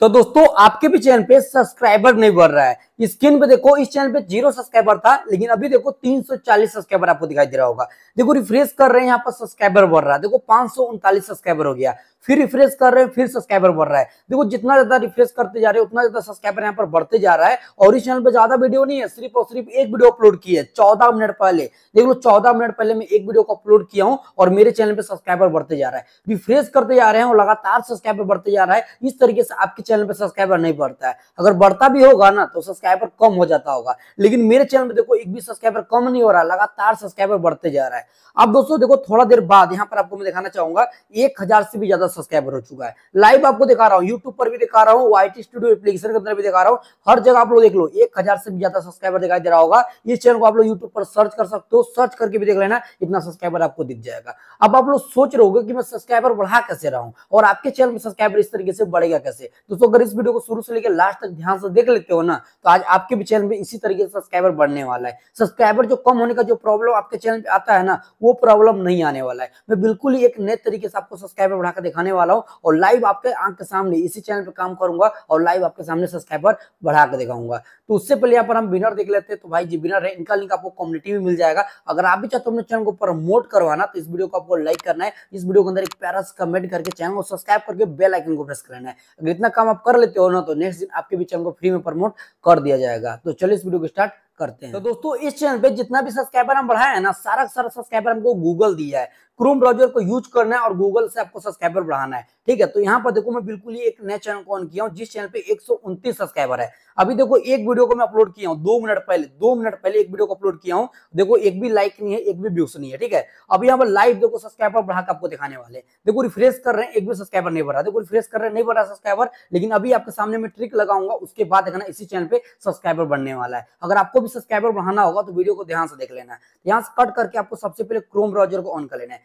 तो दोस्तों आपके भी चैनल पे सब्सक्राइबर नहीं बढ़ रहा है स्क्रीन पे देखो इस चैनल पे जीरो सब्सक्राइबर था लेकिन अभी देखो 340 सब्सक्राइबर आपको दिखाई दे रहा होगा देखो रिफ्रेश कर रहे हैं यहाँ पर सब्सक्राइबर बढ़ रहा है देखो पांच सब्सक्राइबर हो गया फिर रिफ्रेश कर रहे हैं फिर सब्सक्राइबर बढ़ रहा है देखो जितना ज्यादा रिफ्रेश करते जा रहे हैं उतना ज्यादा सब्सक्राइबर यहाँ पर बढ़ते जा रहा है और इस चैनल पर ज्यादा वीडियो नहीं है सिर्फ और सिर्फ एक वीडियो अपलोड की है चौदह मिनट पहले देख लो चौदह मिनट पहले मैं एक वीडियो को अपलोड किया हूँ और मेरे चैनल पर सब्सक्राइबर बढ़ते जा रहा है रिफ्रेश करते जा रहे हैं और लगातार सब्सक्राइबर बढ़ते जा रहा है इस तरीके से आपके चैनल पर सब्सक्राइबर नहीं बढ़ता है अगर बढ़ता भी होगा ना तो सब्सक्राइब सब्सक्राइबर कम हो जाता होगा लेकिन मेरे चैनल में देखो एक भी सब्सक्राइबर कम नहीं हो रहा लगातार सब्सक्राइबर बढ़ते जा रहा है अब दोस्तों देखो थोड़ा देर बाद यहाँ पर आपको मैं दिखाना चाहूंगा एक हजार से भी ज्यादा सब्सक्राइबर हो चुका है लाइव आपको दिखा रहा हूँ यूट्यूब पर भी दिखा रहा हूँ वाई स्टूडियो एप्लीकेशन के अंदर भी दिखा रहा हूँ हर जगह आप लोग देख लो एक से भी ज्यादा सब्सक्राइबर दिखाई दे रहा होगा इस चैनल को आप लोग यूट्यूब पर सर्च कर सकते हो सर्च करके भी देख लेना इतना सब्सक्राइबर आपको दिख जाएगा अब आप लोग सोच रहे हो कि मैं सब्सक्राइबर बढ़ा कैसे रहा हूँ और आपके चैनल में सब्सक्राइबर इस तरीके से बढ़ेगा कैसे दोस्तों अगर इस वीडियो को शुरू से लेकर लास्ट तक ध्यान से देख लेते हो ना तो आज आपके भी चैनल में इसी तरीके से सब्सक्राइबर बढ़ने वाला है सब्सक्राइबर जो कम होने का जो प्रॉब्लम आपके चैनल पे आता है ना वो प्रॉब्लम नहीं आने वाला है मैं बिल्कुल ही एक नए तरीके से आपको सब्सक्राइबर बढ़ाकर दिखाने वाला हूँ और लाइव आपके आंख के सामने इसी चैनल पर काम करूंगा और लाइव आपके सामने सब्सक्राइबर बढ़ा कर दिखाऊंगा तो उससे पहले यहाँ पर हम विनर देख लेते हैं तो भाई जी विनर है इनका लिंक आपको कम्युनिटी में मिल जाएगा अगर आप भी चाहते हो अपने चैनल को प्रमोट करवाना तो इस वीडियो को आपको लाइक करना है इस वीडियो के अंदर एक पैरस कमेंट करके चैनल को सब्सक्राइब करके बेल आइकन को प्रेस करना है अगर इतना काम आप कर लेते हो ना तो नेक्स्ट दिन आपके भी चैनल को फ्री में प्रमोट कर दिया जाएगा तो चलिए इस वीडियो को स्टार्ट करते हैं तो दोस्तों इस चैनल पे जितना भी सब्सक्राइबर हम बढ़ाए हैं ना सारा सारा सब्सक्राइबर हमको गूगल दिया है क्रोम ब्राउजर को यूज करना है और गूगल से आपको सब्सक्राइबर बढ़ाना है ठीक है तो यहाँ पर देखो मैं बिल्कुल ही एक नए चैनल को ऑन किया हूँ जिस चैनल पे एक सब्सक्राइबर है अभी देखो एक वीडियो को मैं अपलोड किया हूँ दो मिनट पहले दो मिनट पहले एक वीडियो को अपलोड किया हूँ देखो एक भी लाइक नहीं है एक भी व्यूज नहीं है ठीक है अब यहाँ पर लाइव देखो सब्सक्राइबर बढ़ा आपको दिखाने वाले देखो रिफ्रेश कर रहे हैं एक भी सब्सक्राइबर नहीं बढ़ा देखो रिफ्रेश कर रहे नहीं बढ़ा सब्सक्राइबर लेकिन अभी आपके सामने मैं ट्रिक लगाऊंगा उसके बाद देखना इसी चैनल पे सब्सक्राइबर बढ़ने वाला है अगर आपको भी सब्सक्राइबर बढ़ाना होगा तो वीडियो को ध्यान से देख लेना है यहाँ से कट करके आपको सबसे पहले क्रोम ब्राउजर को ऑन कर लेना है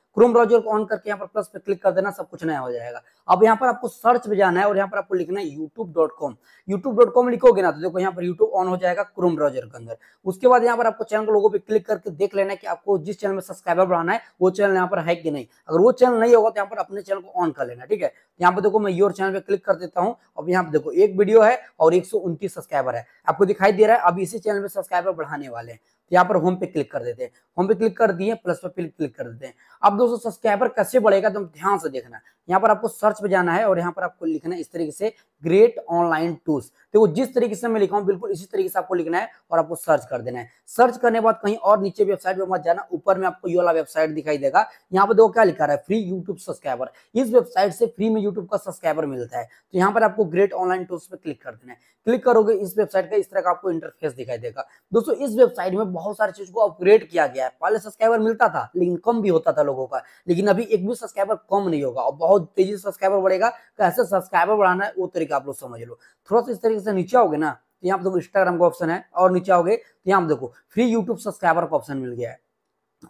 क्रोम ब्राउजर को ऑन करके यहाँ पर प्लस पे क्लिक कर देना सब कुछ नया हो जाएगा अब यहाँ पर आपको सर्च में जाना है और यहाँ पर आपको लिखना है यूट्यूब यूट्यूब लिखोगे ना तो देखो यहाँ पर यूट्यूब ऑन हो जाएगा क्रोम ब्राउजर के अंदर उसके बाद यहाँ पर आपको चैनल को लोगों पर क्लिक करके देख लेना है कि आपको जिस चैनल में सब्सक्राइबर बढ़ाना है वो चैनल यहाँ पर है कि नहीं अगर वो चैनल नहीं होगा तो यहाँ पर अपने चैनल को ऑन कर लेना ठीक है यहाँ पर देखो मैं योर चैनल पर क्लिक कर देता हूँ अब यहाँ पर देखो एक वीडियो है और एक सब्सक्राइबर है आपको दिखाई दे रहा है अब इसी चैनल में सब्सक्राइबर बढ़ाने वाले हैं यहाँ पर होम पे क्लिक कर देते हैं होम पे क्लिक कर दिए प्लस पे क्लिक कर देते हैं अब दोस्तों सब्सक्राइबर कैसे बढ़ेगा तुम तो ध्यान से देखना यहाँ पर आपको सर्च पे जाना है और यहाँ पर आपको लिखना है इस तरीके से ग्रेट ऑनलाइन टूल्स देखो जिस तरीके से मैं लिखा हूँ बिल्कुल इसी तरीके से आपको लिखना है और आपको सर्च कर देना है सर्च करने के बाद कहीं और नीचे वेबसाइट पे मत जाना ऊपर में आपको ये वाला वेबसाइट दिखाई देगा यहाँ पर देखो क्या लिखा रहा है फ्री यूट्यूब सब्सक्राइबर इस वेबसाइट से फ्री में यूट्यूब का सब्सक्राइबर मिलता है तो यहाँ पर आपको ग्रेट ऑनलाइन टूल्स पर क्लिक कर देना है क्लिक करोगे इस वेबसाइट का इस तरह का आपको इंटरफेस दिखाई देगा दोस्तों इस वेबसाइट में बहुत सारी चीज को अपग्रेड किया गया है पहले सब्सक्राइबर मिलता था लेकिन कम भी होता था लोगों होगा लेकिन अभी एक भी सब्सक्राइबर कम नहीं होगा और बहुत तेजी से सब्सक्राइबर बढ़ेगा कैसे सब्सक्राइबर बढ़ाना है वो तरीका आप लोग समझ लो थोड़ा सा इस तरीके से नीचे आओगे ना तो यहाँ पर देखो इंस्टाग्राम का ऑप्शन है और नीचे आओगे तो यहाँ पर देखो फ्री यूट्यूब सब्सक्राइबर का ऑप्शन मिल गया है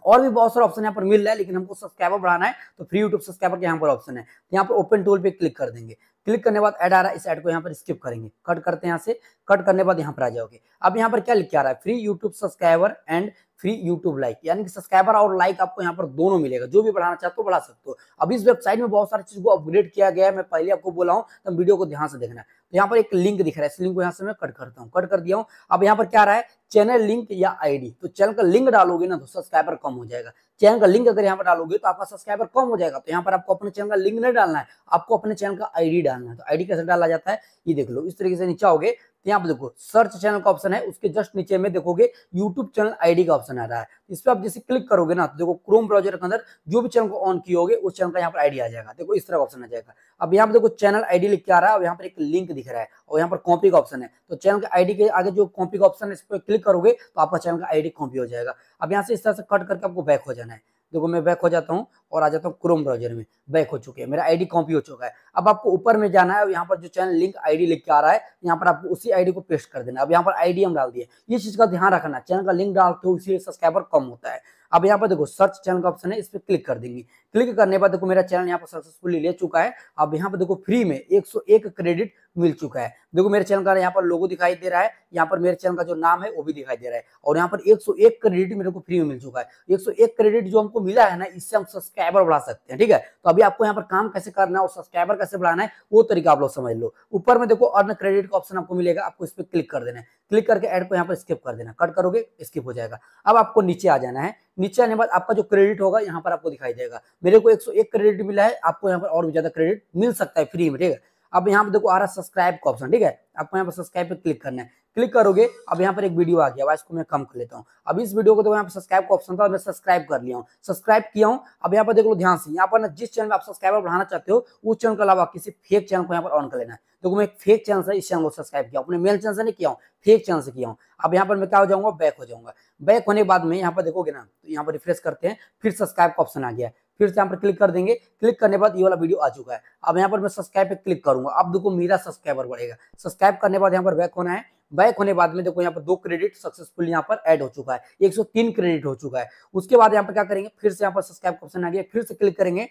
और भी बहुत सारे ऑप्शन यहाँ पर मिल रहा है लेकिन हमको सब्सक्राइबर बढ़ाना है तो फ्री यूट्यूब सब्सक्राइबर के यहाँ पर ऑप्शन है तो यहाँ पर ओपन टूल पे क्लिक कर देंगे क्लिक करने बाद ऐड आ रहा है इस ऐड को यहाँ पर स्किप करेंगे कट करते हैं यहाँ से कट करने बाद यहाँ पर आ जाओगे अब यहाँ पर क्या लिखा आ रहा है free YouTube subscriber and free YouTube like यानी कि सब्सक्राइबर और लाइक आपको यहाँ पर दोनों मिलेगा जो भी बढ़ाना चाहते हो बढ़ा सकते हो अब इस वेबसाइट में बहुत सारी चीज को अपग्रेड किया गया है मैं पहले आपको बोला हूँ तो वीडियो को ध्यान से देखना तो यहाँ पर एक लिंक दिख रहा है इस लिंक को यहाँ से मैं कट करता हूँ कट कर दिया हूँ अब यहाँ पर क्या रहा है चैनल लिंक या आईडी तो चैनल का लिंक डालोगे ना तो सब्सक्राइबर कम हो जाएगा चैनल का लिंक अगर यहाँ पर डालोगे तो आपका सब्सक्राइबर कम हो जाएगा तो यहाँ पर आपको अपने चैनल का लिंक नहीं डालना है आपको अपने चैनल का आईडी डालना है तो आईडी कैसे डाला जाता है ये देख लो इस तरीके से नीचे आओगे तो यहाँ पर देखो सर्च चैनल का ऑप्शन है उसके जस्ट नीचे में देखोगे यूट्यूब चैनल आईडी का ऑप्शन आ रहा है इस पर आप जैसे क्लिक करोगे ना तो देखो क्रोम ब्राउजर के अंदर जो भी चैनल को ऑन किए होगे उस चैनल का यहाँ पर आईडी आ जाएगा देखो इस तरह का ऑप्शन आ जाएगा अब यहाँ पर देखो चैनल आईडी लिख के आ रहा है और यहाँ पर एक लिंक दिख रहा है और यहाँ पर कॉपी का ऑप्शन है तो चैनल के आईडी के आगे जो कॉपी का ऑप्शन है इस पर क्लिक करोगे तो आपका चैनल का आईडी कॉपी हो जाएगा अब यहाँ से इस तरह से कट करके आपको बैक हो जाना है देखो मैं बैक हो जाता हूँ और आ जाता हूँ क्रोम ब्राउजर में बैक हो चुके हैं मेरा आईडी कॉपी हो चुका है अब आपको ऊपर में जाना है और यहाँ पर जो चैनल लिंक आईडी लिख के आ रहा है यहाँ पर आपको उसी आईडी को पेस्ट कर देना अब यहाँ पर आईडी हम डाल दिए ये चीज़ का ध्यान रखना चैनल का लिंक डालते हो उसी सब्सक्राइबर कम होता है अब यहाँ पर देखो सर्च चैनल का ऑप्शन है इस पर क्लिक कर देंगे क्लिक करने बाद देखो मेरा चैनल यहाँ पर सक्सेसफुली ले चुका है अब यहाँ पर देखो फ्री में 101 क्रेडिट मिल चुका है देखो मेरे चैनल का यहाँ पर लोगो दिखाई दे रहा है यहाँ पर मेरे चैनल का जो नाम है वो भी दिखाई दे रहा है और यहाँ पर एक क्रेडिट मेरे को फ्री में मिल चुका है एक क्रेडिट जो हमको मिला है ना इससे हम सब्सक्राइबर बढ़ा सकते हैं ठीक है तो अभी आपको यहाँ पर काम कैसे करना है और सब्सक्राइबर कैसे बढ़ाना है वो तरीका आप लोग समझ लो ऊपर में देखो अर्न क्रेडिट का ऑप्शन आपको मिलेगा आपको इस पर क्लिक कर देना है क्लिक करके ऐड को यहाँ पर स्किप कर देना कट करोगे स्किप हो जाएगा अब आपको नीचे आ जाना है नीचे आने बाद आपका जो क्रेडिट होगा यहाँ पर आपको दिखाई देगा मेरे को एक, एक क्रेडिट मिला है आपको यहाँ पर और भी ज्यादा क्रेडिट मिल सकता है फ्री में ठीक है अब यहाँ पर देखो आ रहा सब्सक्राइब का ऑप्शन ठीक है आपको यहाँ पर सब्सक्राइब पर क्लिक करना है क्लिक करोगे अब यहाँ पर एक वीडियो आ गया इसको मैं कम कर लेता हूँ अब इस वीडियो को तो यहाँ पर सब्सक्राइब का ऑप्शन था मैं सब्सक्राइब कर लिया हूँ सब्सक्राइब किया हूँ अब यहाँ पर देख लो ध्यान से यहाँ पर ना जिस चैनल में आप सब्सक्राइबर बढ़ाना चाहते हो उस चैनल के अलावा किसी फेक चैनल को यहाँ पर ऑन कर लेना है देखो मैं एक फेक चैनल से इस चैनल को सब्सक्राइब किया अपने मेल चैनल से नहीं किया हूँ फेक चैनल से किया हूँ अब यहाँ पर मैं क्या हो जाऊंगा बैक हो जाऊंगा बैक होने के बाद में यहाँ पर देखोगे ना तो यहाँ पर रिफ्रेश करते हैं फिर सब्सक्राइब का ऑप्शन आ गया फिर से यहाँ पर क्लिक कर देंगे क्लिक करने बाद ये वाला वीडियो आ चुका है अब यहाँ पर मैं सब्सक्राइब पे क्लिक करूंगा अब देखो मेरा सब्सक्राइबर बढ़ेगा सब्सक्राइब करने बाद यहाँ पर बैक होना है बैक होने बाद में देखो यहाँ पर दो क्रेडिट सक्सेसफुल यहाँ पर ऐड हो चुका है तीन क्रेडिट हो चुका है उसके बाद यहाँ पर क्या करेंगे फिर से यहाँ पर सब्सक्राइब ऑप्शन आ गया फिर से क्लिक करेंगे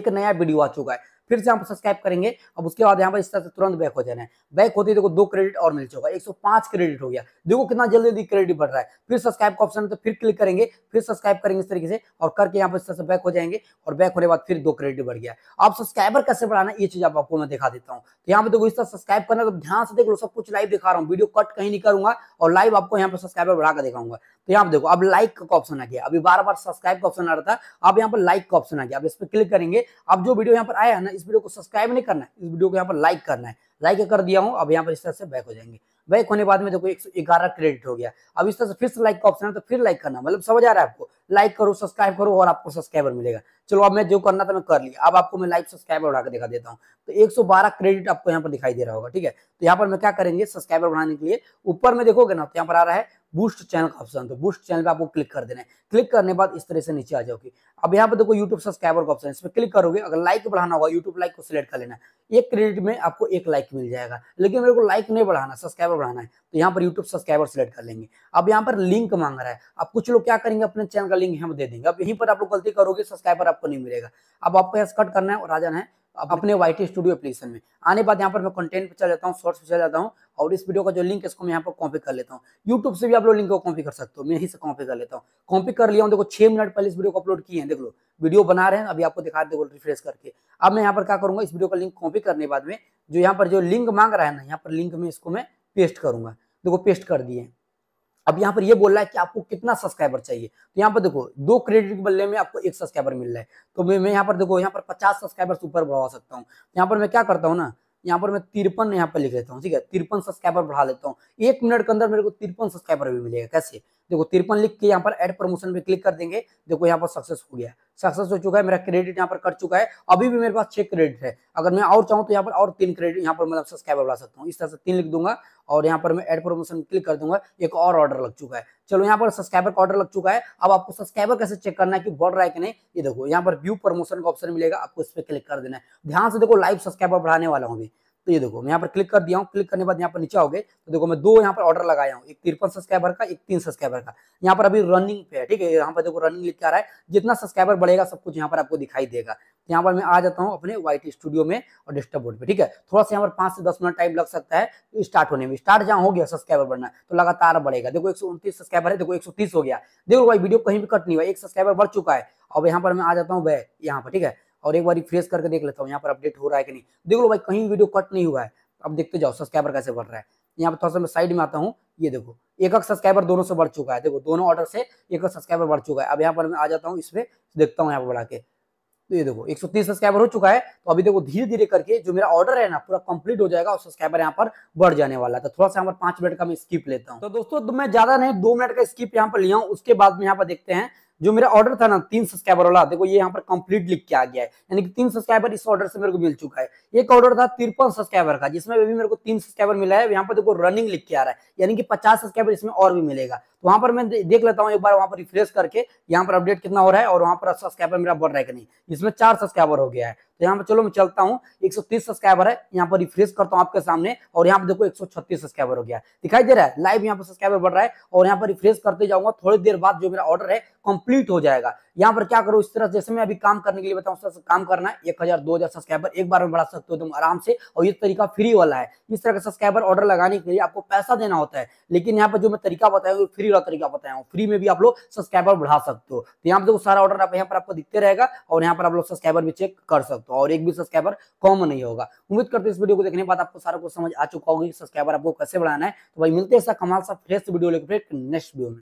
एक नया वीडियो आ चुका है फिर से हम सब्सक्राइब करेंगे अब उसके बाद यहाँ पर इस तरह से तुरंत बैक हो जाना है बैक होते है देखो तो दो क्रेडिट और मिल चुका एक क्रेडिट हो गया देखो कितना जल्दी जल्दी क्रेडिट बढ़ रहा है फिर सब्सक्राइब का ऑप्शन तो फिर क्लिक करेंगे फिर सब्सक्राइब करेंगे इस तरीके से और करके यहाँ पर इस तरह से बैक हो जाएंगे और बैक होने के बाद फिर दो क्रेडिट बढ़ गया आप सब्सक्राइबर कैसे बढ़ाना ये चीज आपको मैं दिखा देता हूँ तो यहाँ पर देखो इस तरह सब्सक्राइब करना तो ध्यान से देख लो सब कुछ लाइव दिखा रहा हूँ वीडियो कट कहीं नहीं करूंगा और लाइव आपको यहाँ पर सब्सक्राइबर बढ़ाकर दिखाऊंगा तो यहाँ पर देखो अब लाइक का ऑप्शन आ गया अभी बार बार सब्सक्राइब का ऑप्शन आ रहा था अब यहाँ पर लाइक का ऑप्शन आ गया अब इस पर क्लिक करेंगे अब जो वीडियो यहाँ पर आया ना इस वीडियो को सब्सक्राइब नहीं करना है इस वीडियो को यहाँ पर लाइक करना है लाइक कर दिया हूँ अब यहाँ पर इस तरह से बैक हो जाएंगे बैक होने बाद में देखो एक सौ ग्यारह क्रेडिट हो गया अब इस तरह से फिर से लाइक का ऑप्शन है तो फिर लाइक करना मतलब समझ आ रहा है आपको लाइक करो सब्सक्राइब करो और आपको सब्सक्राइबर मिलेगा चलो अब मैं जो करना था मैं कर लिया अब आपको मैं लाइव सब्सक्राइबर बढ़ाकर दिखा देता हूँ तो 112 क्रेडिट आपको यहाँ पर दिखाई दे रहा होगा ठीक है तो यहाँ पर मैं क्या करेंगे सब्सक्राइबर बढ़ाने के लिए ऊपर में देखोगे ना तो यहाँ पर आ रहा है बूस्ट चैनल का ऑप्शन तो बूस्ट चैनल पे आपको क्लिक कर देना है क्लिक करने बाद इस तरह से नीचे आ जाओगे अब यहाँ पे देखो यूट्यूब सब्सक्राइबर का ऑप्शन है इस पर क्लिक करोगे अगर लाइक बढ़ाना होगा यूट्यूब लाइक को सिलेक्ट कर लेना है एक क्रेडिट में आपको एक लाइक मिल जाएगा लेकिन मेरे को लाइक नहीं बढ़ाना सब्सक्राइबर बढ़ाना है तो यहाँ पर यूट्यूब सब्सक्राइबर सिलेक्ट कर लेंगे अब यहाँ पर लिंक मांग रहा है अब कुछ लोग क्या करेंगे अपने चैनल का लिंक हम दे देंगे अब यहीं पर आप लोग गलती करोगे सब्सक्राइबर आपको नहीं मिलेगा अब आपको यहाँ कट करना है और आ जाना है अपने वाई स्टूडियो एप्लीकेशन में आने बाद यहाँ पर मैं कंटेंट पे चला जाता हूँ शॉर्ट्स पे चला जाता हूँ और इस वीडियो का जो लिंक है इसको मैं यहाँ पर कॉपी कर लेता हूँ यूट्यूब से भी आप लोग लिंक को कॉपी कर सकते हो मैं यहीं से कॉपी कर लेता हूँ कॉपी कर लिया हूँ देखो छह मिनट पहले इस वीडियो को अपलोड किए हैं देख लो वीडियो बना रहे हैं अभी आपको दिखा देखो रिफ्रेश करके अब मैं यहाँ पर क्या करूँगा इस वीडियो का लिंक कॉपी करने बाद में जो यहाँ पर जो लिंक मांग रहा है ना यहाँ पर लिंक में इसको मैं पेस्ट करूंगा देखो पेस्ट कर दिए अब यहाँ पर ये बोल रहा है कि आपको कितना सब्सक्राइबर चाहिए तो यहाँ पर देखो दो क्रेडिट के बदले में आपको एक सब्सक्राइबर मिल रहा है तो मैं यहाँ पर देखो यहाँ पर पचास सब्सक्राइबर ऊपर बढ़ा सकता हूँ यहाँ पर मैं क्या करता हूँ ना यहाँ पर मैं तिरपन यहाँ पर लिख लेता हूँ ठीक है तिरपन सब्सक्राइबर बढ़ा लेता हूँ एक मिनट के अंदर मेरे को तिरपन सब्सक्राइबर भी मिलेगा कैसे देखो तिरपन लिख के यहाँ पर एड प्रमोशन पे क्लिक कर देंगे देखो यहाँ पर सक्सेस हो गया सक्सेस हो चुका है मेरा क्रेडिट यहाँ पर कट चुका है अभी भी मेरे पास छह क्रेडिट है अगर मैं और चाहूँ तो यहाँ पर और तीन क्रेडिट यहाँ पर मतलब सब्सक्राइबर बढ़ा सकता हूँ इस तरह से तीन लिख दूंगा और यहाँ पर मैं एड प्रमोशन क्लिक कर दूंगा एक और ऑर्डर लग चुका है चलो यहाँ पर सब्सक्राइबर का ऑर्डर लग चुका है अब आपको सब्सक्राइबर कैसे चेक करना है कि बढ़ रहा है कि नहीं ये देखो यहाँ पर व्यू प्रमोशन का ऑप्शन मिलेगा आपको इस पर क्लिक कर देना है ध्यान से देखो लाइव सब्सक्राइबर बढ़ाने वाला हूँ तो ये देखो मैं यहाँ पर क्लिक कर दिया हूँ क्लिक करने बाद यहाँ पर नीचे आओगे तो देखो मैं दो यहाँ पर ऑर्डर लगाया हूँ एक तिरपन सब्सक्राइबर का एक तीन सब्सक्राइबर का यहाँ पर अभी रनिंग पे है ठीक है यहाँ पर देखो रनिंग लिख के आ रहा है जितना सब्सक्राइबर बढ़ेगा सब कुछ यहाँ पर आपको दिखाई देगा तो यहाँ पर मैं आ जाता हूँ अपने वाइट स्टूडियो में और डिस्टर्ब बोर्ड पे ठीक है थोड़ा सा यहाँ पर पाँच से दस मिनट टाइम लग सकता है तो स्टार्ट होने में स्टार्ट जहाँ हो गया सब्सक्राइबर बढ़ना तो लगातार बढ़ेगा देखो एक सब्सक्राइबर है देखो एक हो गया देखो भाई वीडियो कहीं भी कट नहीं हुआ एक सब्सक्राइबर बढ़ चुका है अब यहाँ पर मैं आ जाता हूँ वह यहाँ पर ठीक है और एक बार रिफ्रेश करके देख लेता हूँ यहाँ पर अपडेट हो रहा है कि नहीं देख लो भाई कहीं वीडियो कट नहीं हुआ है अब देखते जाओ सब्सक्राइबर कैसे बढ़ रहा है यहाँ पर थोड़ा सा मैं साइड में आता हूँ ये देखो एक एक सब्सक्राइबर दोनों से बढ़ चुका है देखो दोनों ऑर्डर से एक एक सब्सक्राइबर बढ़ चुका है अब यहाँ पर मैं आ जाता हूँ इसमें देखता हूँ यहाँ पर बढ़ा के तो ये देखो 130 सब्सक्राइबर हो चुका है तो अभी देखो धीरे धीरे करके जो मेरा ऑर्डर है ना पूरा कंप्लीट हो जाएगा और सब्सक्राइबर यहाँ पर बढ़ जाने वाला है तो थोड़ा सा यहाँ पर पांच मिनट का मैं स्किप लेता हूँ तो दोस्तों मैं ज्यादा नहीं दो मिनट का स्किप यहाँ पर लिया हूँ उसके बाद में यहाँ पर देखते हैं जो मेरा ऑर्डर था ना तीन सब्सक्राइबर वाला देखो ये यहाँ पर कंप्लीट लिख के आ गया है यानी कि तीन सब्सक्राइबर इस ऑर्डर से मेरे को मिल चुका है एक ऑर्डर था तिरपन सब्सक्राइबर का जिसमें अभी मेरे को तीन सब्सक्राइबर मिला है यहाँ पर देखो रनिंग लिख के आ रहा है यानी कि पचास सब्सक्राइबर इसमें और भी मिलेगा तो वहां पर मैं देख लेता हूँ एक बार वहां पर रिफ्रेश करके यहाँ पर अपडेट कितना हो रहा है और वहां पर सब्सक्राइबर मेरा बढ़ रहा है कि नहीं इसमें चार सब्सक्राइबर हो गया है तो यहाँ पर चलो मैं चलता हूँ एक सब्सक्राइबर है यहाँ पर रिफ्रेश करता हूँ आपके सामने और यहाँ पर देखो एक सब्सक्राइबर हो गया दिखाई दे रहा है लाइव यहाँ पर सब्सक्राइबर बढ़ रहा है और यहाँ पर रिफ्रेश करते जाऊंगा थोड़ी देर बाद जो मेरा ऑर्डर है कंप्लीट हो जाएगा यहाँ पर क्या करो इस तरह जैसे मैं अभी काम करने के लिए बताऊँ उस काम करना है एक हजार दो हजार सब्सक्राइबर एक बार में बढ़ा सकते हो तुम आराम से और ये तरीका फ्री वाला है इस तरह का सब्सक्राइबर ऑर्डर लगाने के लिए आपको पैसा देना होता है लेकिन यहाँ पर जो मैं तरीका बताया हूँ फ्री वाला तरीका बताया हूँ फ्री में भी आप लोग सब्सक्राइबर बढ़ा सकते हो तो यहाँ पर सारा ऑर्डर आप यहाँ पर आपको दिखते रहेगा और यहाँ पर आप लोग सब्सक्राइबर भी चेक कर सकते हो और एक भी सब्सक्राइबर कॉमन नहीं होगा उम्मीद करते इस वीडियो को देखने के बाद आपको सारा कुछ समझ आ चुका होगा कि सब्सक्राइबर आपको कैसे बढ़ाना है तो भाई मिलते हैं ऐसा कमाल सा फ्रेश वीडियो लेकर नेक्स्ट वीडियो में